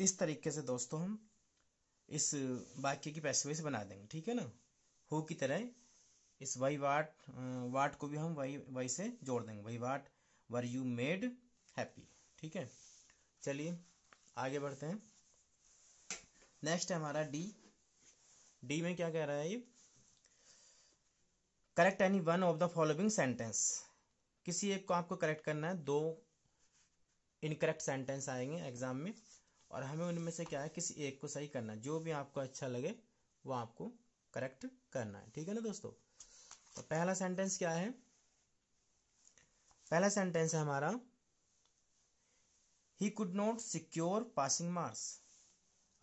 इस तरीके से दोस्तों हम इस वाक्य की पैसिवाइज बना देंगे ठीक है ना हो की तरह इस वाई वाट वाट को भी हम वाई वाई से जोड़ देंगे वही whatever you made happy ठीक है चलिए आगे बढ़ते हैं नेक्स्ट है हमारा डी डी में क्या कह रहा है ये correct any one of the following sentence किसी एक को आपको करेक्ट करना है दो इनकरेक्ट सेंटेंस आएंगे एग्जाम में और हमें उनमें से क्या है किसी एक को सही करना है जो भी आपको अच्छा लगे वो आपको करेक्ट करना है ठीक है ना दोस्तों तो पहला सेंटेंस क्या है पहला सेंटेंस है हमारा he could not secure passing marks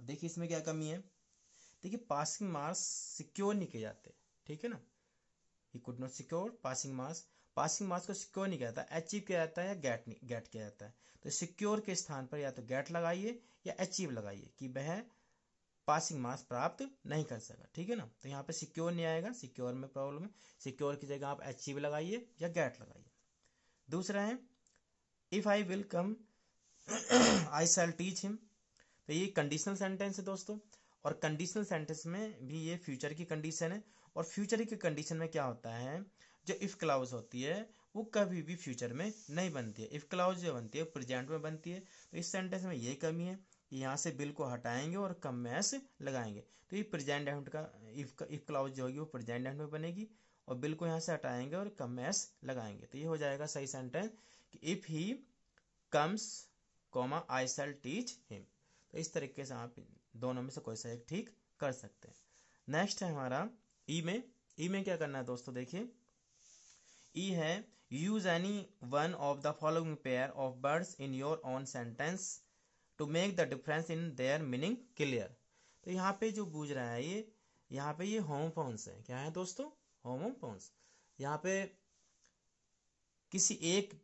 देखिए इसमें क्या कमी है देखिए पासिंग मार्क्स सिक्योर नहीं किए जाते ठीक है ना he could not secure passing marks passing marks को सिक्योर नहीं कहता अचीव किया जाता है या गेट नहीं गेट किया जाता है तो सिक्योर के स्थान पर या तो गेट लगाइए या अचीव लगाइए कि वह पासिंग मार्क्स प्राप्त नहीं कर सका ठीक है ना तो यहाँ पे सिक्योर नहीं आएगा सिक्योर में प्रॉब्लम है सिक्योर की जगह आप अचीव लगाइए या गेट लगाइए दूसरा है if I will come I shall teach him तो ये कंडीशनल सेंटेंस है दोस्तों और कंडीशनल सेंटेंस में भी ये फ्यूचर की कंडीशन है और फ्यूचर की कंडीशन में क्या होता है जो इफ क्लाउज होती है वो कभी भी फ्यूचर में नहीं बनती है इफ क्लाउज जो बनती है प्रेजेंट में बनती है तो इस सेंटेंस में ये कमी है यहाँ से बिल को हटाएंगे और कम में लगाएंगे तो ये प्रेजेंट एंड का इफ इफ क्लाउज जो होगी वो प्रेजेंट एंड में बनेगी और बिल को यहाँ से हटाएंगे और कम में लगाएंगे तो ये हो जाएगा सही सेंटेंस कि if he comes comma I shall teach him तो इस तरीके से आप दोनों में से कोई सा एक ठीक कर सकते हैं नेक्स्ट है हमारा ई में ई में क्या करना है दोस्तों देखिए ई e है use any one of the following pair of words in your own sentence to make the difference in their meaning clear तो यहाँ पे जो बूझ रहा है ये यहाँ पे ये होमोफोन्स है क्या है दोस्तों होमोफोन्स यहाँ पे किसी एक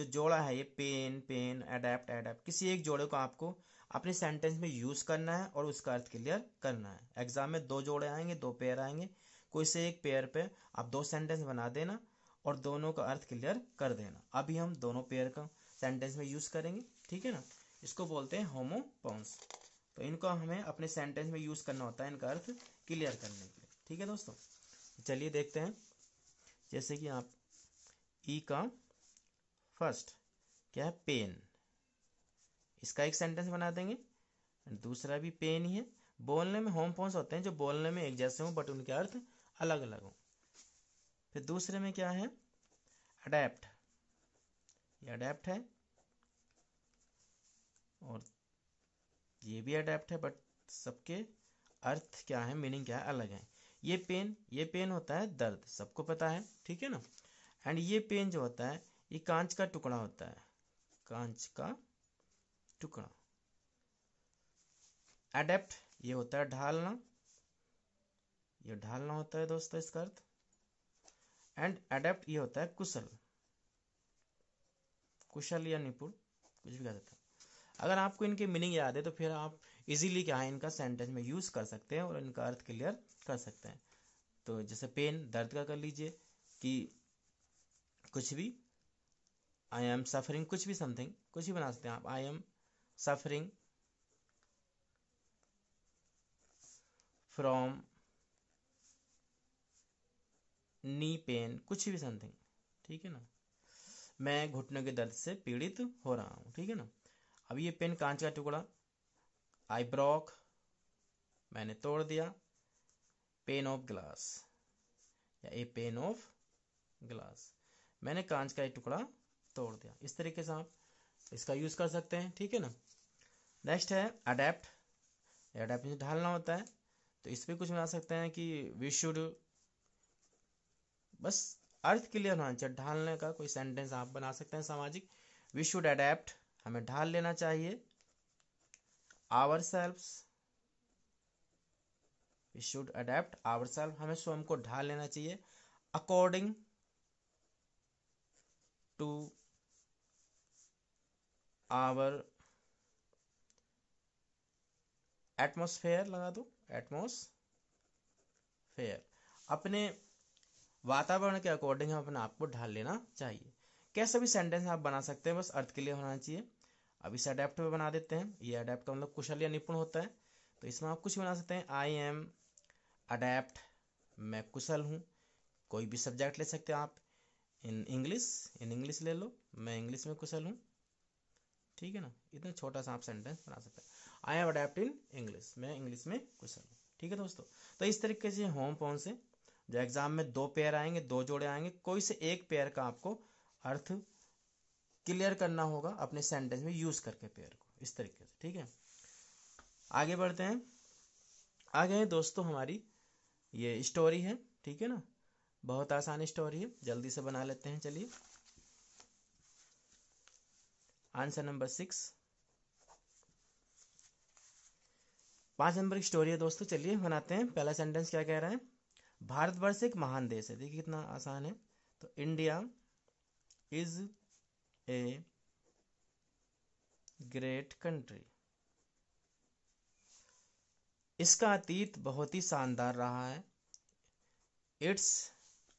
जो जोड़ा है ये पेन पेन एडेप्ट एडेप्ट किसी एक जोड़े को आपको अपने सेंटेंस में यूज करना है और उसका अर्थ क्लियर करना है एग्जाम में दो जोड़े आएंगे दो पेयर आएंगे कोई से एक पेयर पे आप दो सेंटेंस बना देना और दोनों का अर्थ क्लियर कर देना अभी हम दोनों पेयर का सेंटेंस में यूज करेंगे ठीक है ना इसको बोलते हैं होमोपाउंस तो इनको हमें अपने सेंटेंस में यूज करना होता है इनका अर्थ क्लियर करने के लिए ठीक है दोस्तों चलिए देखते हैं जैसे कि आप ई e का फर्स्ट क्या है पेन इसका एक सेंटेंस बना देंगे दूसरा भी पेन ही है बोलने में होम फोन्स होते हैं जो बोलने में एक जैसे हो बट उनके अर्थ अलग अलग हों फिर दूसरे में क्या है अडेप्ट ये अडेप्ट है और ये भी अडेप्ट है बट सबके अर्थ क्या है मीनिंग क्या है अलग है ये पेन ये पेन होता है दर्द सबको पता है ठीक है ना एंड ये पेन जो होता है ये कांच का टुकड़ा होता है कांच का टुकड़ा अडेप्ट ये होता है ढालना ये ढालना होता है दोस्तों इसका अर्थ एंड अडेप्ट ये होता है कुशल कुशल या निपुण कुछ भी कह सकते हैं अगर आपको इनके मीनिंग याद है तो फिर आप इजीली क्या है इनका सेंटेंस में यूज कर सकते हैं और इनका अर्थ क्लियर कर सकते हैं तो जैसे पेन दर्द का कर लीजिए कि कुछ भी आई एम सफरिंग कुछ भी समथिंग कुछ भी बना सकते हैं आप I am suffering from knee pain कुछ भी समथिंग ठीक है ना मैं घुटनों के दर्द से पीड़ित हो रहा हूँ ठीक है ना अब ये पेन कांच का टुकड़ा आई ब्रॉक मैंने तोड़ दिया पेन ऑफ ग्लास या ए पेन ऑफ ग्लास मैंने कांच का एक टुकड़ा तोड़ दिया इस तरीके से आप इसका यूज कर सकते हैं ठीक है ना नेक्स्ट है अडेप्ट अडेप्ट ढालना होता है तो इस पर कुछ बना सकते हैं कि वी शुड बस अर्थ क्लियर होना चाहिए ढालने का कोई सेंटेंस आप बना सकते हैं सामाजिक वी शुड अडेप्ट हमें ढाल लेना चाहिए our self we should adapt our self हमें स्वयं को ढाल लेना चाहिए अकॉर्डिंग टू आवर एटमोसफेयर लगा दो एटमोसफेयर अपने वातावरण के अकॉर्डिंग हम अपने आप को ढाल लेना चाहिए कैसे भी सेंटेंस आप बना सकते हैं बस अर्थ के लिए होना चाहिए अब इसे अडेप्ट में बना देते हैं ये अडेप्ट मतलब कुशल या निपुण होता है तो इसमें आप कुछ बना सकते हैं आई एम अडेप्ट मैं कुशल हूँ कोई भी सब्जेक्ट ले सकते हैं आप इन इंग्लिश इन इंग्लिश ले लो मैं इंग्लिश में कुशल हूँ ठीक है ना इतना छोटा सा आप सेंटेंस बना सकते हैं I am adept in English मैं इंग्लिश में कुशल हूँ ठीक है दोस्तों तो इस तरीके से होम पोन से जो एग्ज़ाम में दो पेयर आएंगे दो जोड़े आएंगे कोई से एक पेयर का आपको अर्थ क्लियर करना होगा अपने सेंटेंस में यूज़ करके पेयर को इस तरीके से ठीक है आगे बढ़ते हैं आगे हैं दोस्तों हमारी ये स्टोरी है ठीक है ना बहुत आसान स्टोरी है जल्दी से बना लेते हैं चलिए आंसर नंबर सिक्स पांच नंबर की स्टोरी है दोस्तों चलिए बनाते हैं पहला सेंटेंस क्या कह रहा है भारतवर्ष एक महान देश है देखिए कितना आसान है तो India is a great country इसका अतीत बहुत ही शानदार रहा है इट्स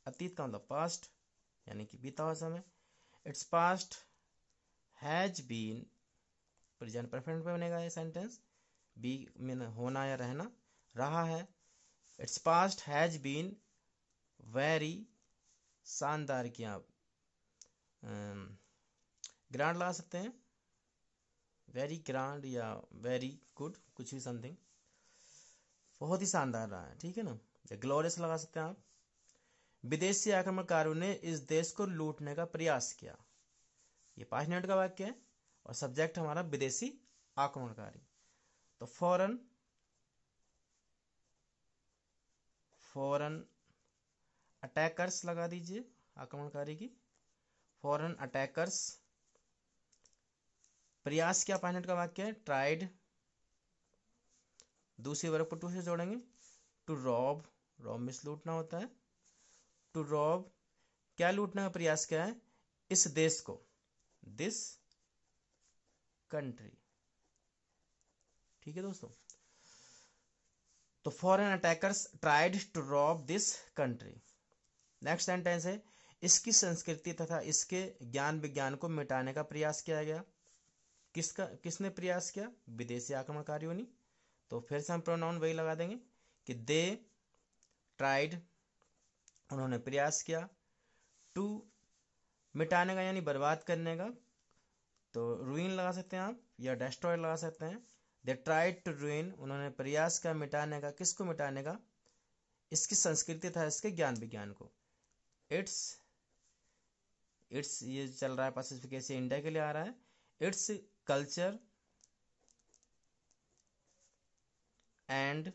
अतीत का मतलब पास्ट यानी कि बीता हुआ समय its past has been present perfect में बनेगा ये सेंटेंस बी मीन होना या रहना रहा है its past has been very शानदार किया आप ग्रांड ला सकते हैं वेरी ग्रांड या वेरी गुड कुछ भी समथिंग बहुत ही शानदार रहा है ठीक है ना या ग्लोरियस लगा सकते हैं आप विदेशी आक्रमणकारों ने इस देश को लूटने का प्रयास किया ये पांच मिनट का वाक्य है और सब्जेक्ट हमारा विदेशी आक्रमणकारी तो फॉरन फॉरन अटैकर्स लगा दीजिए आक्रमणकारी की फॉरन अटैकर्स प्रयास क्या पायलट का वाक्य है ट्राइड दूसरे वर्ग को टू से जोड़ेंगे टू रॉब रॉब मिस लूटना होता है टू रॉब क्या लूटने का प्रयास क्या है इस देश को दिस कंट्री ठीक है दोस्तों तो foreign attackers tried to rob this country next sentence है इसकी संस्कृति तथा इसके ज्ञान विज्ञान को मिटाने का प्रयास किया गया किसका किसने प्रयास किया विदेशी आक्रमणकारियों ने तो फिर से हम प्रोनाउन वही लगा देंगे कि दे ट्राइड उन्होंने प्रयास किया टू मिटाने का यानी बर्बाद करने का तो रूइन लगा सकते हैं आप या डेस्ट्रॉय लगा सकते हैं दे ट्राइड टू रूइन उन्होंने प्रयास किया मिटाने का किसको मिटाने का इसकी संस्कृति था इसके ज्ञान विज्ञान को इट्स इट्स ये चल रहा है पैसिफिकेशन इंडिया के लिए आ रहा है its culture and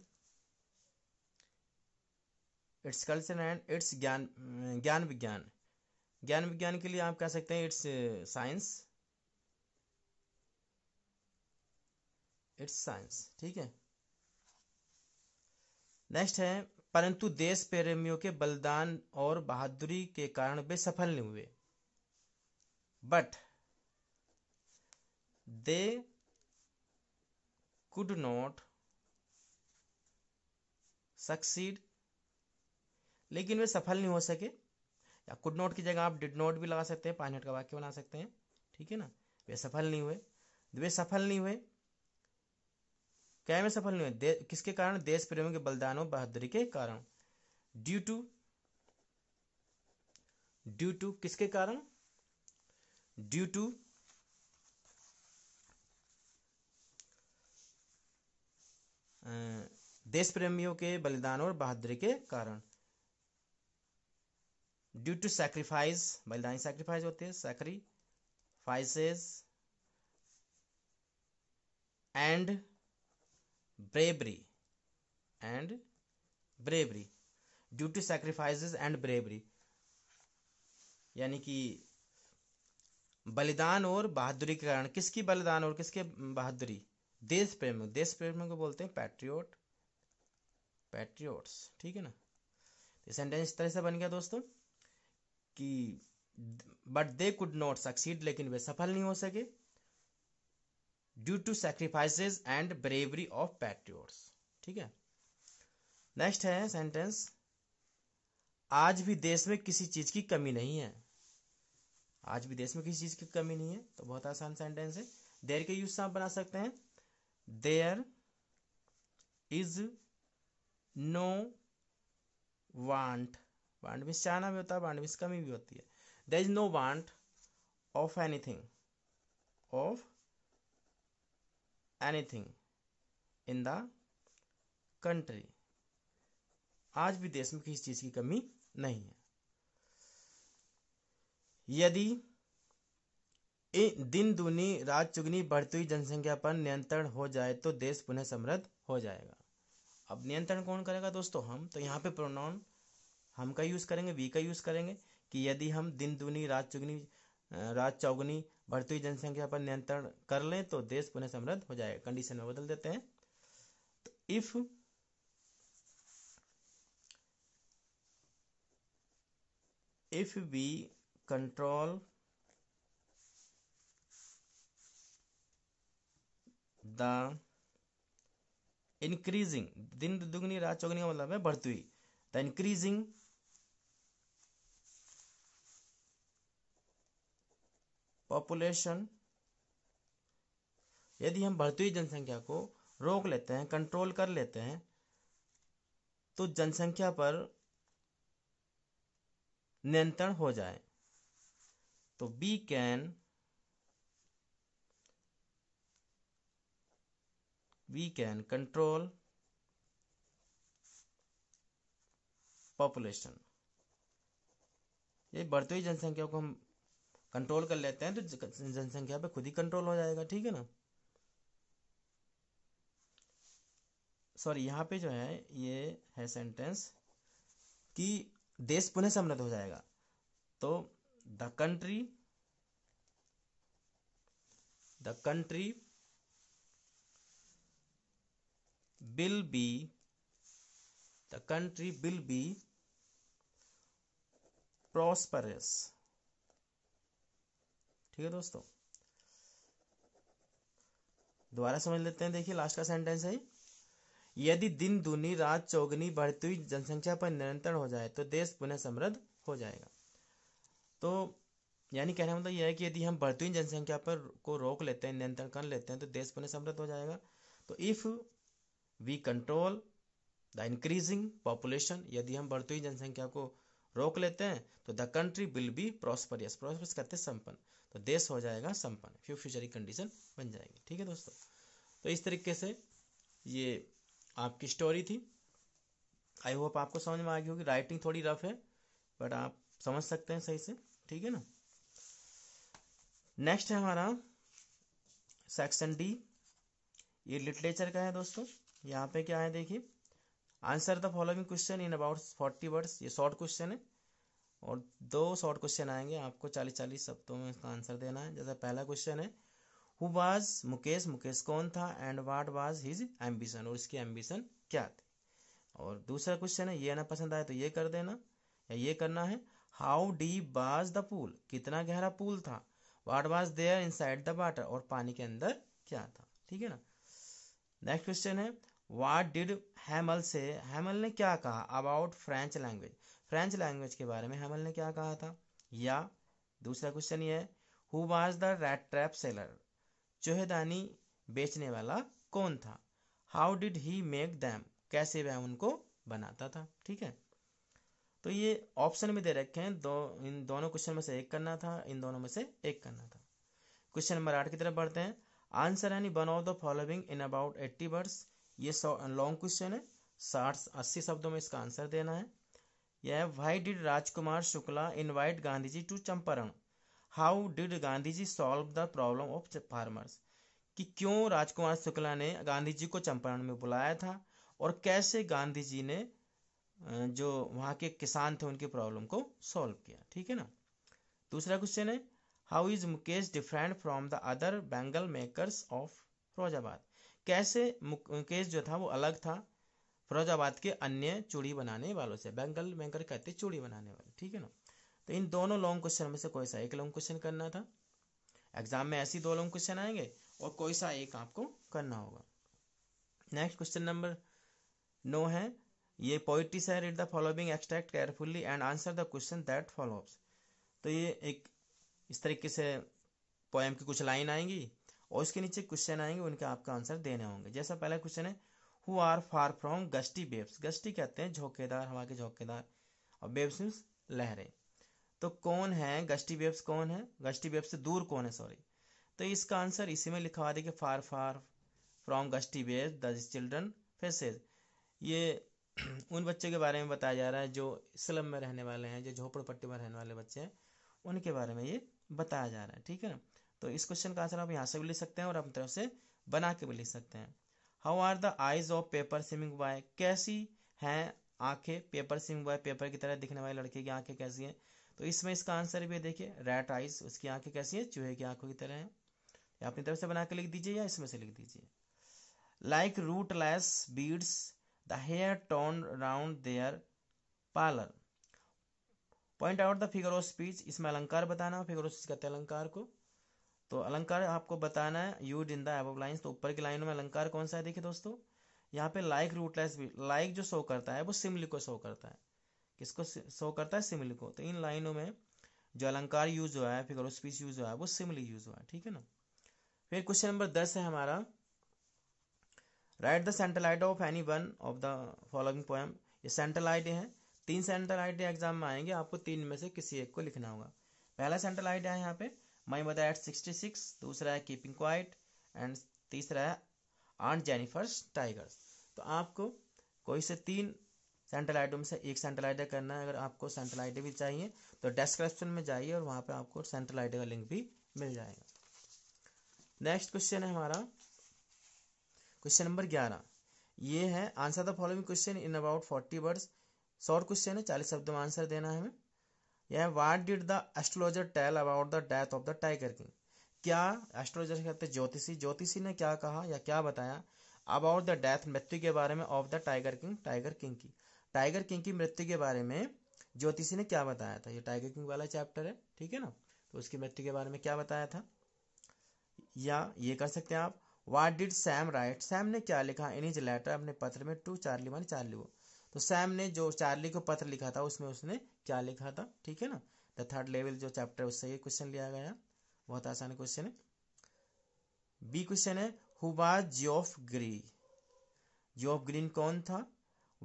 its culture and its ज्ञान ज्ञान विज्ञान ज्ञान विज्ञान के लिए आप कह सकते हैं इट्स साइंस इट्स साइंस ठीक है नेक्स्ट है परंतु देश प्रेमियों के बलिदान और बहादुरी के कारण वे सफल नहीं हुए but they could not succeed लेकिन वे सफल नहीं हो सके या कुड नॉट की जगह आप डिड नॉट भी लगा सकते हैं पांच मिनट का वाक्य बना सकते हैं ठीक है ना वे सफल नहीं हुए वे सफल नहीं हुए क्या में सफल नहीं हुए किसके कारण देश प्रेम के बलिदान और बहादुरी के कारण ड्यू टू ड्यू टू किसके कारण ड्यू टू देश प्रेमियों के बलिदान और बहादुरी के कारण ड्यू टू सैक्रीफाइस बलिदानी सैक्रीफाइस होते हैं sacrifices and bravery and bravery due to sacrifices and bravery यानी कि बलिदान और बहादुरी के कारण किसकी बलिदान और किसके बहादुरी देश प्रेम देश प्रेम को बोलते हैं पैट्रियोट पैट्रियोट्स ठीक है ना सेंटेंस इस तरह से बन गया दोस्तों कि but they could not succeed लेकिन वे सफल नहीं हो सके due to sacrifices and bravery of patriots ठीक है नेक्स्ट है सेंटेंस आज भी देश में किसी चीज की कमी नहीं है आज भी देश में किसी चीज की कमी नहीं है तो बहुत आसान सेंटेंस है देर के यूज से आप बना सकते हैं there is no want want miss चाहना भी होता है वांट मिस कमी भी होती है there is no want of anything of anything in the country आज भी देश में किसी चीज की कमी नहीं है यदि दिन दुनी रात चुगनी बढ़ती हुई जनसंख्या पर नियंत्रण हो जाए तो देश पुनः समृद्ध हो जाएगा अब नियंत्रण कौन करेगा दोस्तों हम तो यहाँ पे प्रोनाउन हम का यूज करेंगे वी का यूज करेंगे कि यदि हम दिन दुनी रात चुगनी राज चौगनी बढ़ती हुई जनसंख्या पर नियंत्रण कर ले तो देश पुनः समृद्ध हो जाएगा कंडीशन में बदल देते हैं तो if if we control the increasing दिन दुगनी रात चौगनी का मतलब है बढ़ती हुई द इंक्रीजिंग पॉपुलेशन यदि हम बढ़ती हुई जनसंख्या को रोक लेते हैं कंट्रोल कर लेते हैं तो जनसंख्या पर नियंत्रण हो जाए तो be can we can control population ये बढ़ती हुई जनसंख्या को हम कंट्रोल कर लेते हैं तो जनसंख्या पे खुद ही कंट्रोल हो जाएगा ठीक है ना सॉरी यहाँ पे जो है ये है सेंटेंस कि देश पुनः समृद्ध हो जाएगा तो the country the country will be the country will be prosperous ठीक है दोस्तों दोबारा समझ लेते हैं देखिए लास्ट का सेंटेंस है यदि दिन दूनी रात चौगनी बढ़ती हुई जनसंख्या पर नियंत्रण हो जाए तो देश पुनः समृद्ध हो जाएगा तो यानी कहने मतलब यह है कि यदि हम बढ़ती हुई जनसंख्या पर को रोक लेते हैं नियंत्रण कर लेते हैं तो देश पुनः समृद्ध हो जाएगा तो if we control the increasing population यदि हम बढ़ती हुई जनसंख्या को रोक लेते हैं तो the country will be prosperous prosperous करते संपन्न तो देश हो जाएगा संपन्न फ्यू फ्यूचर कंडीशन बन जाएगी ठीक है दोस्तों तो इस तरीके से ये आपकी स्टोरी थी आई होप आपको समझ में आ गई होगी राइटिंग थोड़ी रफ है बट आप समझ सकते हैं सही से ठीक है ना नेक्स्ट है हमारा सेक्शन डी ये लिटरेचर का है दोस्तों यहाँ पे क्या है देखिए answer the following question in about forty words ये शॉर्ट क्वेश्चन है और दो शॉर्ट क्वेश्चन आएंगे आपको चालीस चालीस शब्दों में इसका आंसर देना है जैसा पहला क्वेश्चन है हु वाज मुकेश मुकेश कौन था and what was his ambition और इसकी एम्बिशन क्या थी और दूसरा क्वेश्चन है ये ना पसंद आए तो ये कर देना या ये करना है how deep was the pool कितना गहरा पूल था what was there in the water और पानी के अंदर क्या था ठीक है ना नेक्स्ट क्वेश्चन है वाट डिड हैमल से हैमल ने क्या कहा about French language French language के बारे में हैमल ने क्या कहा था या दूसरा क्वेश्चन ये है who was the rat trap seller चोहेदानी बेचने वाला कौन था how did he make them कैसे वह उनको बनाता था ठीक है तो ये ऑप्शन में दे रखे हैं दो इन दोनों क्वेश्चन में से एक करना था इन दोनों में से एक करना था क्वेश्चन नंबर आठ की तरफ बढ़ते हैं आंसर यानी one of the following in about eighty words ये लॉन्ग क्वेश्चन है साठ अस्सी शब्दों में इसका आंसर देना है यह है why did Rajkumar Shukla invite Gandhi ji to Champaran how did Gandhi ji solve the problem of farmers कि क्यों राजकुमार शुक्ला ने गांधी जी को चंपारण में बुलाया था और कैसे गांधी जी ने जो वहाँ के किसान थे उनकी प्रॉब्लम को सॉल्व किया ठीक है ना दूसरा क्वेश्चन है how is Mukesh different from the other bangle makers of Firozabad कैसे मुकेश जो था वो अलग था फिरोजाबाद के अन्य चूड़ी बनाने वालों से बैंगल बैंकर कहते चूड़ी बनाने वाले ठीक है ना तो इन दोनों लॉन्ग क्वेश्चन में से कोई सा एक लॉन्ग क्वेश्चन करना था एग्जाम में ऐसी दो लॉन्ग क्वेश्चन आएंगे और कोई सा एक आपको करना होगा नेक्स्ट क्वेश्चन नंबर नो है ये पोइट्री है read the following extract carefully and answer the question that follows तो ये एक इस तरीके से पोएम की कुछ लाइन आएंगी और उसके नीचे क्वेश्चन आएंगे उनके आपका आंसर देने होंगे जैसा पहला क्वेश्चन है who are far from gusty waves gusty कहते हैं झोंकेदार हवा के झोंकेदार और बेब्स मीन्स लहरें तो कौन है गस्टी बेब्स कौन है गस्टी वेब्स से दूर कौन है सॉरी तो इसका आंसर इसी में लिखवा देखिए far far from gusty waves the children faces ये उन बच्चों के बारे में बताया जा रहा है जो स्लम में रहने वाले हैं जो झोपड़पट्टी में रहने वाले बच्चे हैं उनके बारे में ये बताया जा रहा है ठीक है ना तो इस क्वेश्चन का आंसर आप यहाँ से भी ले सकते हैं और अपनी तरफ से बना के भी ले सकते हैं how are the eyes of paper swimming boy कैसी हैं आंखें पेपर स्विमिंग बॉय पेपर की तरह दिखने वाले लड़के की आंखें कैसी हैं तो इसमें इसका आंसर भी देखिए रेड आइज उसकी आंखें कैसी हैं चूहे की आंखों की तरह हैं अपनी तरफ से बना के लिख दीजिए या इसमें से लिख दीजिए like rootless weeds the hair torn round their pallor point out the figure of speech इसमें अलंकार बताना फिगर ऑफ स्पीच कहते हैं अलंकार को तो अलंकार आपको बताना है use in the above lines तो ऊपर की लाइनों में अलंकार कौन सा है देखिए दोस्तों यहाँ पे लाइक रूटलेस भी लाइक जो शो करता है वो सिमली को शो करता है किसको शो करता है सिमली को तो इन लाइनों में जो अलंकार यूज हुआ है फिगर स्पीच यूज हुआ है वो सिमली यूज हुआ है ठीक है ना फिर क्वेश्चन नंबर दस है हमारा write the central idea of any one of the following poem ये सेंटेलाइट है तीन सेंटेलाइट एग्जाम में आएंगे आपको तीन में से किसी एक को लिखना होगा पहला सेंटेलाइट है यहाँ पे my mother at sixty six दूसरा है कीपिंग क्वाइट एंड तीसरा है आंट जेनिफर्स टाइगर्स तो आपको कोई से तीन सेंट्रल आइटम से एक सेंट्रल आइडा करना है अगर आपको सेंट्रल आइडिया भी चाहिए तो डेस्क्रिप्शन में जाइए और वहाँ पर आपको सेंट्रल आइडिया का लिंक भी मिल जाएगा नेक्स्ट क्वेश्चन है हमारा क्वेश्चन नंबर ग्यारह ये है answer the following question in about forty words short question है चालीस शब्द में आंसर देना है हमें या what did the astrologer tell about the death of the tiger king क्या एस्ट्रोलॉजर कहते ज्योतिषी ज्योतिषी ने क्या कहा या क्या बताया अबाउट द डेथ मृत्यु के बारे में of the tiger king tiger king की टाइगर किंग की मृत्यु के बारे में ज्योतिषी ने क्या बताया था ये टाइगर किंग वाला चैप्टर है ठीक है ना तो उसकी मृत्यु के बारे में क्या बताया था या ये कर सकते हैं आप what did Sam write Sam ने क्या लिखा इन इज लेटर अपने पत्र में टू चार्ली वन चार्ली वो तो सैम ने जो चार्ली को पत्र लिखा था उसमें उसने क्या लिखा था ठीक है ना द थर्ड लेवल जो चैप्टर उससे ये क्वेश्चन लिया गया बहुत आसान क्वेश्चन है बी क्वेश्चन है हुआ जियोफ ग्री जियोफ ग्रीन कौन था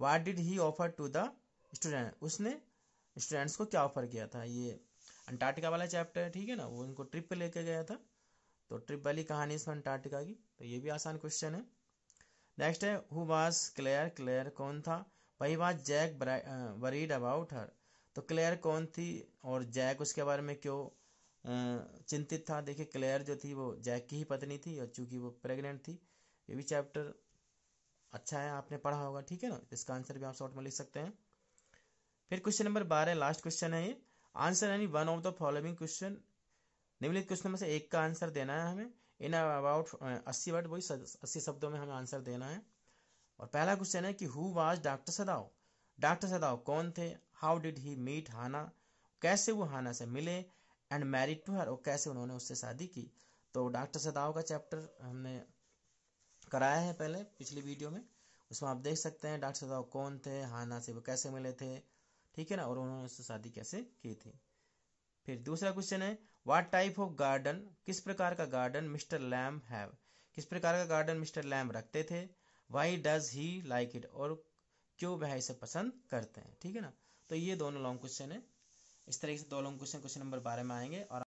what did he offer to the student उसने स्टूडेंट्स को क्या ऑफर किया था ये अंटार्कटिका वाला चैप्टर है ठीक है ना वो उनको ट्रिप पे लेके गया था तो ट्रिप वाली कहानी इसमें अंटार्कटिका की तो ये भी आसान क्वेश्चन है नेक्स्ट है हु वाज क्लेयर क्लेयर कौन था वही बात जैक वरीड अबाउट हर तो क्लेयर कौन थी और जैक उसके बारे में क्यों चिंतित था देखिए क्लेयर जो थी वो जैक की ही पत्नी थी और चूंकि वो प्रेग्नेंट थी ये भी चैप्टर अच्छा है आपने पढ़ा होगा ठीक है ना इसका आंसर भी आप शॉर्ट में लिख सकते हैं फिर क्वेश्चन नंबर बारह लास्ट क्वेश्चन है ये आंसर यानी one of the following question निम्नलिखित क्वेश्चन में से एक का आंसर देना है हमें इन अबाउट अस्सी वर्ड वही अस्सी शब्दों में हमें आंसर देना है और पहला क्वेश्चन है कि who was doctor Sadao doctor Sadao कौन थे how did he meet Hana कैसे वो हाना से मिले एंड मैरिड टू हर और कैसे उन्होंने उससे शादी की तो डॉक्टर सदाओ का चैप्टर हमने कराया है पहले पिछली वीडियो में उसमें आप देख सकते हैं डॉक्टर सदाओ कौन थे हाना से वो कैसे मिले थे ठीक है ना और उन्होंने उससे शादी कैसे की थी फिर दूसरा क्वेश्चन है व्हाट टाइप ऑफ गार्डन किस प्रकार का गार्डन मिस्टर लैम हैव किस प्रकार का गार्डन मिस्टर लैम रखते थे why does he like it और क्यों वह इसे पसंद करते हैं ठीक है ना तो ये दोनों लॉन्ग क्वेश्चन है इस तरीके से दो लॉन्ग क्वेश्चन क्वेश्चन नंबर बारह में आएंगे और